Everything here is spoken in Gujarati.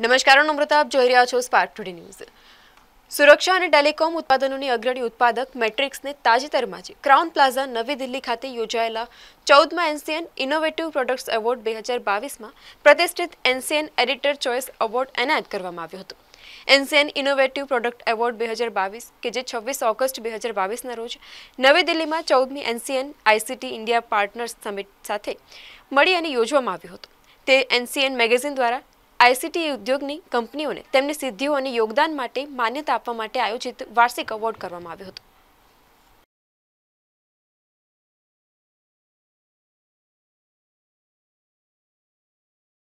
નમસ્કાર હું અમૃતા જોઈ રહ્યા છો સ્પાર્ક ટુડે ન્યૂઝ સુરક્ષા અને ટેલિકોમ ઉત્પાદનોની અગ્રણી ઉત્પાદક મેટ્રિક્સને તાજેતરમાં જ ક્રાઉન પ્લાઝા નવી દિલ્હી ખાતે યોજાયેલા ચૌદમાં એનસીએન ઇનોવેટિવ પ્રોડક્ટ્સ એવોર્ડ બે હજાર બાવીસમાં પ્રતિષ્ઠિત એનસીએન એડિટર ચોઇસ એવોર્ડ એનાયત કરવામાં આવ્યો હતો એનસીએન ઇનોવેટિવ પ્રોડક્ટ એવોર્ડ બે હજાર બાવીસ કે જે છવ્વીસ ઓગસ્ટ બે હજાર બાવીસના રોજ નવી દિલ્હીમાં ચૌદમી NCN ICT India partners summit સાથે મળી અને યોજવામાં આવ્યો હતો તે એનસીએન મેગેઝિન દ્વારા આઈસીટી ઉદ્યોગની કંપનીઓને તેમની સિદ્ધિઓ અને યોગદાન માટે માન્યતા આપવા માટે આયોજિત વાર્ષિક એવોર્ડ કરવામાં આવ્યો હતો